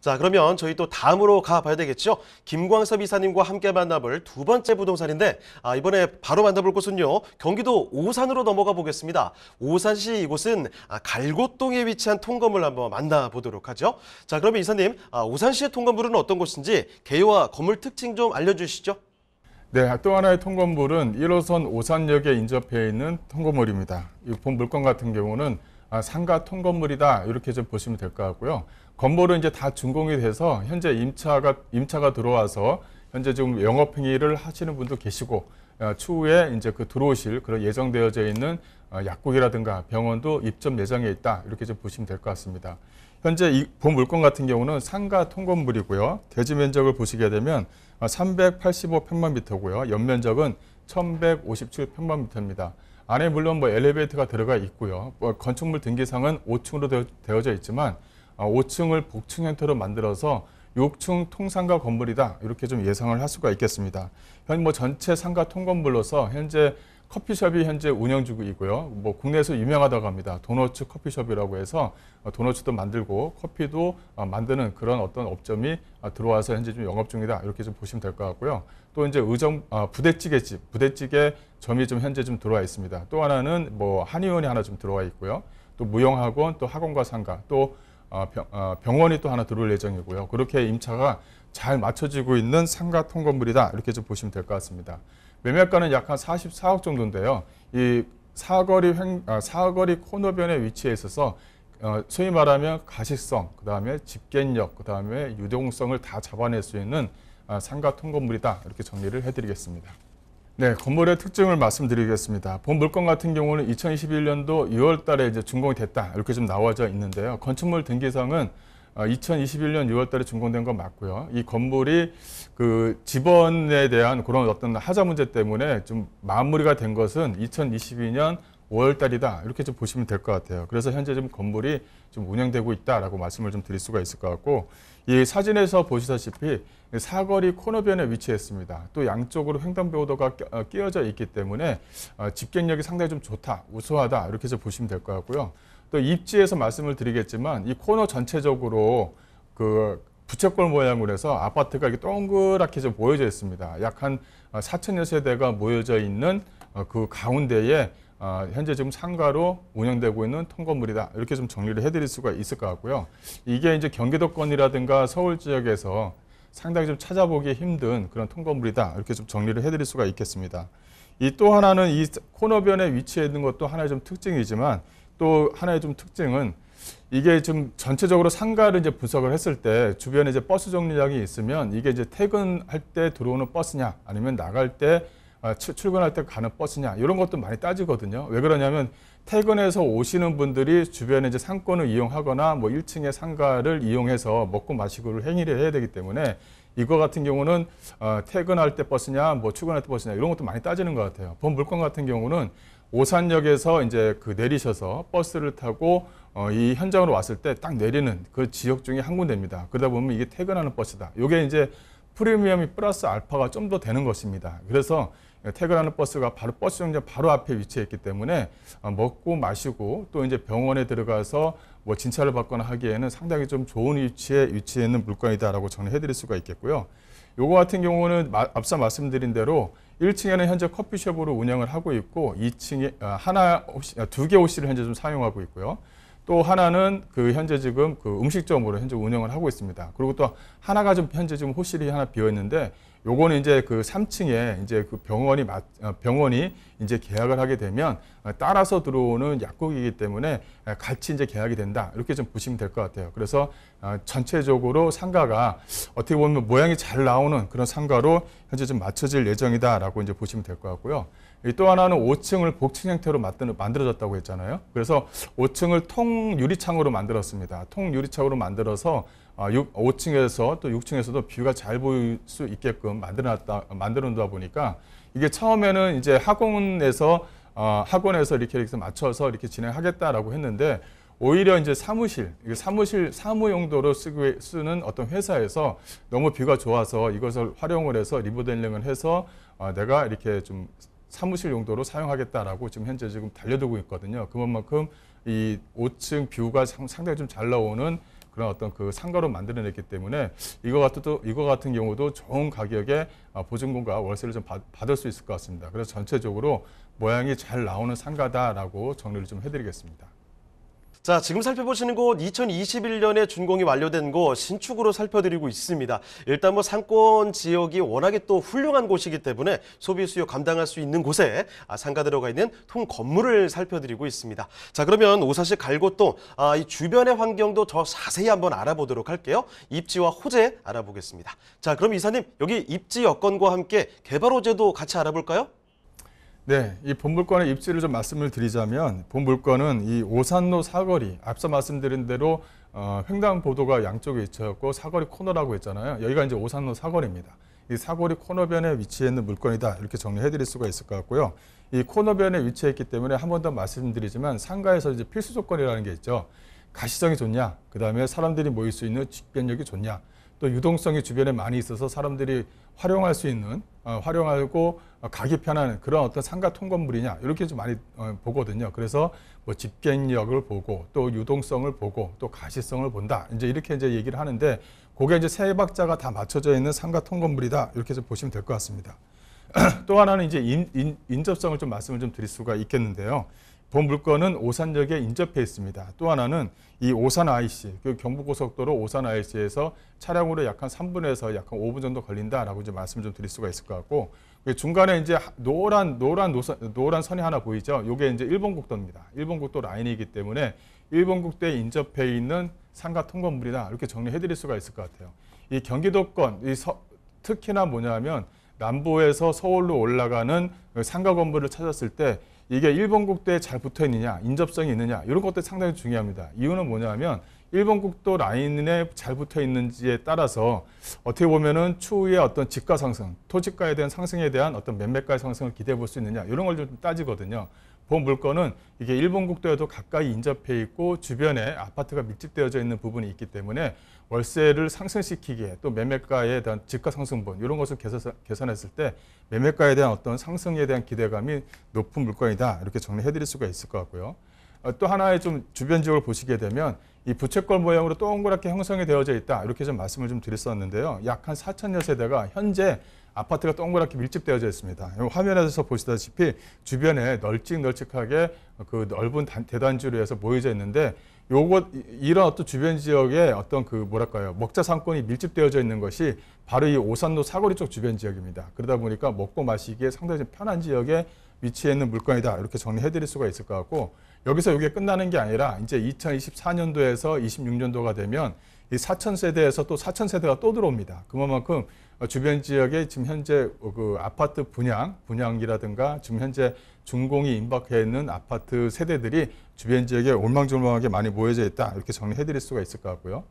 자, 그러면 저희 또 다음으로 가봐야 되겠죠. 김광섭 이사님과 함께 만나볼 두 번째 부동산인데 아, 이번에 바로 만나볼 곳은요. 경기도 오산으로 넘어가 보겠습니다. 오산시 이곳은 아, 갈고동에 위치한 통건물 한번 만나보도록 하죠. 자, 그러면 이사님 아, 오산시의 통건물은 어떤 곳인지 개요와 건물 특징 좀 알려주시죠. 네, 또 하나의 통건물은 1호선 오산역에 인접해 있는 통건물입니다. 이 본 물건 같은 경우는 아, 상가 통건물이다 이렇게 좀 보시면 될 것 같고요. 건물은 이제 다 준공이 돼서 현재 임차가 임차가 들어와서 현재 지금 영업 행위를 하시는 분도 계시고 어, 추후에 이제 그 들어오실 그런 예정되어져 있는 어, 약국이라든가 병원도 입점 예정에 있다 이렇게 좀 보시면 될 것 같습니다. 현재 이 본 물건 같은 경우는 상가 통건물이고요. 대지 면적을 보시게 되면 385 어, 평방미터고요. 연면적은 1157 평방미터입니다. 안에 물론 뭐 엘리베이터가 들어가 있고요. 뭐 건축물 등기상은 5층으로 되어져 있지만 5층을 아, 복층 형태로 만들어서 6층 통상가 건물이다 이렇게 좀 예상을 할 수가 있겠습니다. 현뭐 전체 상가 통건물로서 현재 커피숍이 현재 운영 중이고요. 뭐 국내에서 유명하다고 합니다. 도너츠 커피숍이라고 해서 어, 도너츠도 만들고 커피도 어, 만드는 그런 어떤 업점이 어, 들어와서 현재 좀 영업 중이다. 이렇게 좀 보시면 될 것 같고요. 또 이제 의정 부대찌개 집, 부대찌개 점이 좀 현재 좀 들어와 있습니다. 또 하나는 뭐 한의원이 하나 좀 들어와 있고요. 또 무용학원, 또 학원과 상가, 또 병, 원이또 하나 들어올 예정이고요. 그렇게 임차가 잘 맞춰지고 있는 상가 통건물이다. 이렇게 좀 보시면 될 것 같습니다. 매매가는 약 한 44억 정도인데요. 이 사거리 횡, 아, 사거리 코너변에 위치해 있어서 어, 소위 말하면 가시성, 그 다음에 집객력, 그 다음에 유동성을 다 잡아낼 수 있는 아, 상가 통건물이다. 이렇게 정리를 해드리겠습니다. 네, 건물의 특징을 말씀드리겠습니다. 본 물건 같은 경우는 2021년도 2월 달에 이제 준공이 됐다. 이렇게 좀 나와져 있는데요. 건축물 등기상은 2021년 6월달에 준공된 건 맞고요. 이 건물이 그 집원에 대한 그런 어떤 하자 문제 때문에 좀 마무리가 된 것은 2022년 5월달이다 이렇게 좀 보시면 될 것 같아요. 그래서 현재 좀 건물이 좀 운영되고 있다라고 말씀을 좀 드릴 수가 있을 것 같고 이 사진에서 보시다시피 사거리 코너변에 위치했습니다. 또 양쪽으로 횡단보도가 어, 끼어져 있기 때문에 어, 집객력이 상당히 좀 좋다, 우수하다 이렇게 좀 보시면 될 것 같고요. 또 입지에서 말씀을 드리겠지만 이 코너 전체적으로 그 부채꼴 모양으로 해서 아파트가 이렇게 동그랗게 좀 모여져 있습니다. 약 한 4천여 어, 세대가 모여져 있는 어, 그 가운데에 어, 현재 지금 상가로 운영되고 있는 통건물이다. 이렇게 좀 정리를 해드릴 수가 있을 것 같고요. 이게 이제 경기도권이라든가 서울 지역에서 상당히 좀 찾아보기 힘든 그런 통건물이다. 이렇게 좀 정리를 해드릴 수가 있겠습니다. 이 또 하나는 이 코너변에 위치해 있는 것도 하나의 좀 특징이지만 또 하나의 좀 특징은 이게 지금 전체적으로 상가를 이제 분석을 했을 때 주변에 이제 버스 정류장이 있으면 이게 이제 퇴근할 때 들어오는 버스냐 아니면 나갈 때 아, 출근할 때 가는 버스냐 이런 것도 많이 따지거든요. 왜 그러냐면 퇴근해서 오시는 분들이 주변에 이제 상권을 이용하거나 뭐 1층의 상가를 이용해서 먹고 마시고를 행위를 해야 되기 때문에 이거 같은 경우는 어, 퇴근할 때 버스냐 뭐 출근할 때 버스냐 이런 것도 많이 따지는 것 같아요. 본 물건 같은 경우는 오산역에서 이제 그 내리셔서 버스를 타고 어, 이 현장으로 왔을 때 딱 내리는 그 지역 중에 한 군데입니다. 그러다 보면 이게 퇴근하는 버스다. 이게 이제 프리미엄이 플러스 알파가 좀 더 되는 것입니다. 그래서 퇴근하는 버스가 바로 버스 정류장 바로 앞에 위치해 있기 때문에 어, 먹고 마시고 또 이제 병원에 들어가서 뭐 진찰을 받거나 하기에는 상당히 좀 좋은 위치에 위치해 있는 물건이다라고 정리해 드릴 수가 있겠고요. 요거 같은 경우는 앞서 말씀드린 대로 1층에는 현재 커피숍으로 운영을 하고 있고 2층에 어, 하나 두개 o 실을 현재 좀 사용하고 있고요. 또 하나는 그 현재 지금 그 음식점으로 현재 운영을 하고 있습니다. 그리고 또 하나가 좀 현재 지금 호실이 하나 비어 있는데 요거는 이제 그 3층에 이제 그 병원이 어, 병원이 이제 계약을 하게 되면 어, 따라서 들어오는 약국이기 때문에 어, 같이 이제 계약이 된다. 이렇게 좀 보시면 될 것 같아요. 그래서 전체적으로 상가가 어떻게 보면 모양이 잘 나오는 그런 상가로 현재 좀 맞춰질 예정이다라고 이제 보시면 될 것 같고요. 또 하나는 5층을 복층 형태로 만들어졌다고 했잖아요. 그래서 5층을 통 유리창으로 만들었습니다. 통 유리창으로 만들어서 아, 6, 5층에서 또 6층에서도 뷰가 잘 보일 수 있게끔 만들어놨다, 만들어놓다 보니까 이게 처음에는 이제 학원에서, 어, 학원에서 이렇게 이렇게 맞춰서 이렇게 진행하겠다라고 했는데 오히려 이제 사무실, 사무실, 사무 용도로 쓰고, 쓰는 어떤 회사에서 너무 뷰가 좋아서 이것을 활용을 해서 리모델링을 해서 어, 내가 이렇게 좀 사무실 용도로 사용하겠다라고 지금 현재 지금 달려들고 있거든요. 그만큼 이 5층 뷰가 상당히 좀 잘 나오는 그런 어떤 그 상가로 만들어냈기 때문에 이거 같은 또 이거 같은 경우도 좋은 가격에 어, 보증금과 월세를 좀 받, 을수 있을 것 같습니다. 그래서 전체적으로 모양이 잘 나오는 상가다라고 정리를 좀 해드리겠습니다. 자, 지금 살펴보시는 곳 2021년에 준공이 완료된 곳 신축으로 살펴드리고 있습니다. 일단 뭐 상권 지역이 워낙에 또 훌륭한 곳이기 때문에 소비 수요 감당할 수 있는 곳에 아, 상가 들어가 있는 통 건물을 살펴드리고 있습니다. 자, 그러면 오사시 갈곳동 아, 이 주변의 환경도 더 자세히 한번 알아보도록 할게요. 입지와 호재 알아보겠습니다. 자, 그럼 이사님 여기 입지 여건과 함께 개발 호재도 같이 알아볼까요? 네, 이 본물권의 입지를 좀 말씀을 드리자면 본물권은 이 오산로 사거리 앞서 말씀드린 대로 어, 횡단보도가 양쪽에 있었고 사거리 코너라고 했잖아요. 여기가 이제 오산로 사거리입니다. 이 사거리 코너변에 위치해 있는 물건이다 이렇게 정리해드릴 수가 있을 것 같고요. 이 코너변에 위치해있기 때문에 한 번 더 말씀드리지만 상가에서 이제 필수 조건이라는 게 있죠. 가시성이 좋냐, 그 다음에 사람들이 모일 수 있는 직변력이 좋냐. 또 유동성이 주변에 많이 있어서 사람들이 활용할 수 있는 어, 활용하고 어, 가기 편한 그런 어떤 상가 통건물이냐 이렇게 좀 많이 어, 보거든요. 그래서 뭐 집객력을 보고 또 유동성을 보고 또 가시성을 본다. 이제 이렇게 이제 얘기를 하는데 그게 이제 세 박자가 다 맞춰져 있는 상가 통건물이다 이렇게 좀 보시면 될 것 같습니다. 또 하나는 이제 인, 인, 접성을좀 말씀을 좀 드릴 수가 있겠는데요. 본물건은 오산역에 인접해 있습니다. 또 하나는 이 오산 IC, 그 경부고속도로 오산 IC에서 차량으로 약 한 3분에서 약 한 5분 정도 걸린다라고 이제 말씀 좀 드릴 수가 있을 것 같고 그 중간에 이제 노란 노란 노선, 노란 선이 하나 보이죠. 이게 이제 일본 국도입니다. 일본 국도 라인이기 때문에 일본 국도에 인접해 있는 상가 통건물이다 이렇게 정리해 드릴 수가 있을 것 같아요. 이 경기도권 이 서, 특히나 뭐냐면 남부에서 서울로 올라가는 그 상가 건물을 찾았을 때 이게 일본 국도에 잘 붙어 있느냐, 인접성이 있느냐 이런 것도 상당히 중요합니다. 이유는 뭐냐면 일본 국도 라인에 잘 붙어 있는지에 따라서 어떻게 보면은 추후에 어떤 집가 상승, 토지가에 대한 상승에 대한 어떤 몇몇가의 상승을 기대해 볼 수 있느냐 이런 걸 좀 따지거든요. 본 그 물건은 이게 일본 국도에도 가까이 인접해 있고 주변에 아파트가 밀집되어져 있는 부분이 있기 때문에 월세를 상승시키기에 또 매매가에 대한 집값 상승분 이런 것을 계산했을 때 매매가에 대한 어떤 상승에 대한 기대감이 높은 물건이다 이렇게 정리해드릴 수가 있을 것 같고요. 어, 또 하나의 좀 주변 지역을 보시게 되면 이 부채꼴 모양으로 동그랗게 형성이 되어져 있다 이렇게 좀 말씀을 좀 드렸었는데요. 약 한 4천여 세대가 현재 아파트가 동그랗게 밀집되어져 있습니다. 화면에서 보시다시피 주변에 널찍널찍하게 그 넓은 대단지로 해서 모여져 있는데 요것 이런 어떤 주변 지역에 어떤 그 뭐랄까요 먹자 상권이 밀집되어져 있는 것이 바로 이 오산로 사거리 쪽 주변 지역입니다. 그러다 보니까 먹고 마시기에 상당히 편한 지역에 위치해 있는 물건이다 이렇게 정리해드릴 수가 있을 것 같고 여기서 이게 끝나는 게 아니라 이제 2024년도에서 26년도가 되면 이 4천 세대에서 또 4천 세대가 또 들어옵니다. 그만큼 어, 주변 지역에 지금 현재 그 아파트 분양, 분양이라든가 지금 현재 준공이 임박해 있는 아파트 세대들이 주변 지역에 올망졸망하게 많이 모여져 있다. 이렇게 정리해 드릴 수가 있을 것 같고요.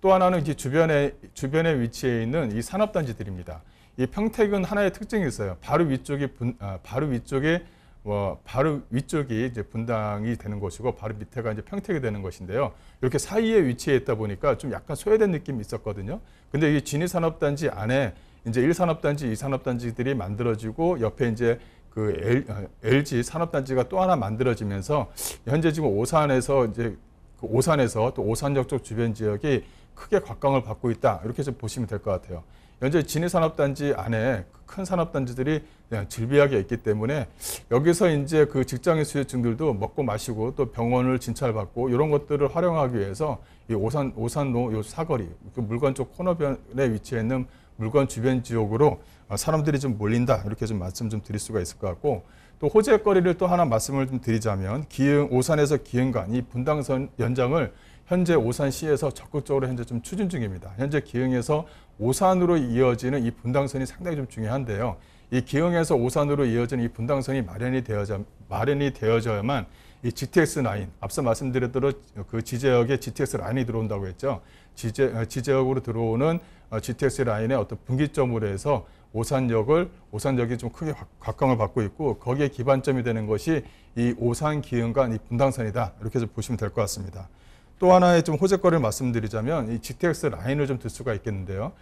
또 하나는 이제 주변에 주변에 위치해 있는 이 산업 단지들입니다. 이 평택은 하나의 특징이 있어요. 바로 위쪽이 아, 바로 위쪽에 와, 어, 바로 위쪽이 이제 분당이 되는 것이고 바로 밑에가 이제 평택이 되는 것인데요. 이렇게 사이에 위치해 있다 보니까 좀 약간 소외된 느낌이 있었거든요. 근데 이 진위산업단지 안에 이제 1산업단지, 2산업단지들이 만들어지고 옆에 이제 그 어, L, g 산업단지가 또 하나 만들어지면서 현재 지금 오산에서 이제 그 오산에서 또 오산역 쪽 주변 지역이 크게 각광을 받고 있다. 이렇게 좀 보시면 될 것 같아요. 현재 진해산업단지 안에 큰 산업단지들이 그냥 예, 질비하게 있기 때문에 여기서 이제 그직장의 수혜증들도 먹고 마시고 또 병원을 진찰받고 이런 것들을 활용하기 위해서 이 오산, 오산로 요 사거리, 그 물건 쪽 코너변에 위치해 있는 물건 주변 지역으로 아, 사람들이 좀 몰린다 이렇게 좀 말씀 좀 드릴 수가 있을 것 같고 또 호재거리를 또 하나 말씀을 좀 드리자면 기흥 오산에서 기흥간 이 분당선 연장을 현재 오산시에서 적극적으로 현재 좀 추진 중입니다. 현재 기흥에서 오산으로 이어지는 이 분당선이 상당히 좀 중요한데요. 이 기흥에서 오산으로 이어지는 이 분당선이 마련이 되어져 마련이 되어져야만 이 GTX 라인 앞서 말씀드렸던 그 지제역에 GTX 라인이 들어온다고 했죠. 지제 어, 지제역으로 들어오는 어, GTX 라인의 어떤 분기점으로 해서 오산역을 오산역이 좀 크게 각광을 받고 있고 거기에 기반점이 되는 것이 이 오산 기흥간 이 분당선이다 이렇게 좀 보시면 될 것 같습니다. 또 하나의 좀 호재거리를 말씀드리자면 이 GTX 라인을 좀 들 수가 있겠는데요.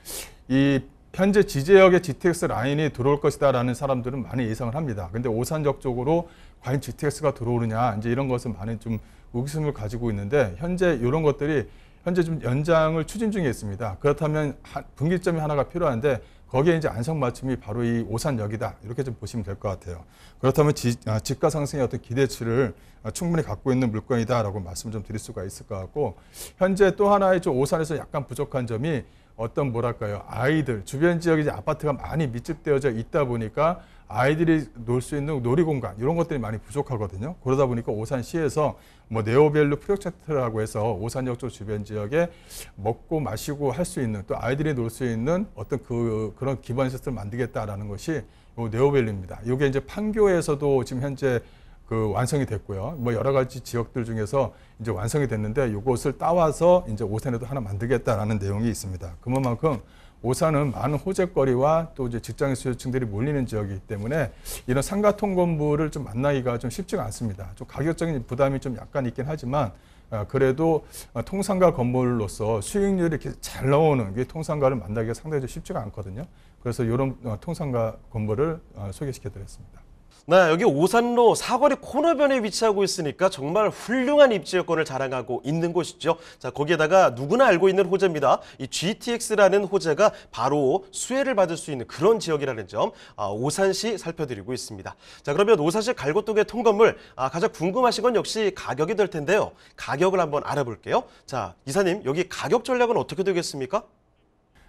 이 현재 지지역에 GTX 라인이 들어올 것이다라는 사람들은 많이 예상을 합니다. 근데 오산역 쪽으로 과연 GTX가 들어오느냐 이제 이런 것은 많이 좀 의심을 가지고 있는데 현재 이런 것들이 현재 좀 연장을 추진 중에 있습니다. 그렇다면 분기점이 하나가 필요한데 거기에 이제 안성 맞춤이 바로 이 오산역이다. 이렇게 좀 보시면 될 것 같아요. 그렇다면 지, 아, 집가 상승의 어떤 기대치를 아, 충분히 갖고 있는 물건이다라고 말씀 좀 드릴 수가 있을 것 같고 현재 또 하나의 좀 오산에서 약간 부족한 점이 어떤 뭐랄까요 아이들 주변 지역에 이제 아파트가 많이 밀집되어져 있다 보니까 아이들이 놀 수 있는 놀이공간 이런 것들이 많이 부족하거든요. 그러다 보니까 오산시에서 뭐 네오벨루 프로젝트라고 해서 오산역쪽 주변 지역에 먹고 마시고 할 수 있는 또 아이들이 놀 수 있는 어떤 그 그런 기반 시설을 만들겠다라는 것이 요 네오벨루입니다. 요게 이제 판교에서도 지금 현재 그 완성이 됐고요. 뭐 여러 가지 지역들 중에서 이제 완성이 됐는데 이것을 따와서 이제 오산에도 하나 만들겠다라는 내용이 있습니다. 그만큼 오산은 많은 호재거리와 또 이제 직장인 수요층들이 몰리는 지역이기 때문에 이런 상가 통건부를 좀 만나기가 좀 쉽지가 않습니다. 좀 가격적인 부담이 좀 약간 있긴 하지만 어, 그래도 어, 통상가 건물로서 수익률이 이렇게 잘 나오는 게 통상가를 만나기가 상당히 쉽지가 않거든요. 그래서 이런 어, 통상가 건물을 소개시켜드렸습니다. 네, 여기 오산로 사거리 코너변에 위치하고 있으니까 정말 훌륭한 입지 여건을 자랑하고 있는 곳이죠. 자, 거기에다가 누구나 알고 있는 호재입니다. 이 GTX라는 호재가 바로 수혜를 받을 수 있는 그런 지역이라는 점 아, 오산시 살펴드리고 있습니다. 자, 그러면 오산시 갈고동의 통건물 아, 가장 궁금하신 건 역시 가격이 될 텐데요. 가격을 한번 알아볼게요. 자, 이사님 여기 가격 전략은 어떻게 되겠습니까?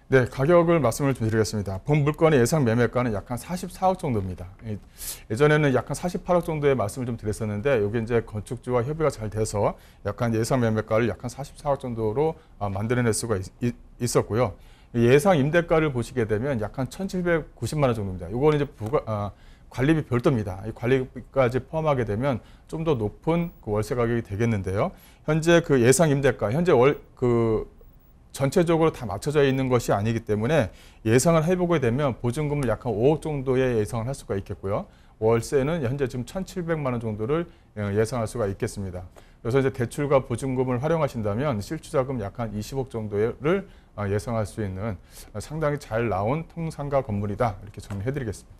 네, 가격을 말씀을 좀 드리겠습니다. 본 물건의 예상 매매가는 약 한 44억 정도입니다. 예전에는 약 한 48억 정도의 말씀을 좀 드렸었는데 여기 이제 건축주와 협의가 잘 돼서 약간 예상 매매가를 약 한 44억 정도로 아, 만들어낼 수가 있, 었고요 예상 임대가를 보시게 되면 약 한 1,790만 원 정도입니다. 이거는 이제 부가 아, 관리비 별도입니다. 이 관리비까지 포함하게 되면 좀 더 높은 그 월세 가격이 되겠는데요. 현재 그 예상 임대가 현재 월그 전체적으로 다 맞춰져 있는 것이 아니기 때문에 예상을 해보게 되면 보증금을 약 한 5억 정도의 예상을 할 수가 있겠고요. 월세는 현재 지금 1,700만 원 정도를 예, 예상할 수가 있겠습니다. 그래서 이제 대출과 보증금을 활용하신다면 실추자금 약 한 20억 정도를 아, 예상할 수 있는 아, 상당히 잘 나온 통상가 건물이다 이렇게 정리해드리겠습니다.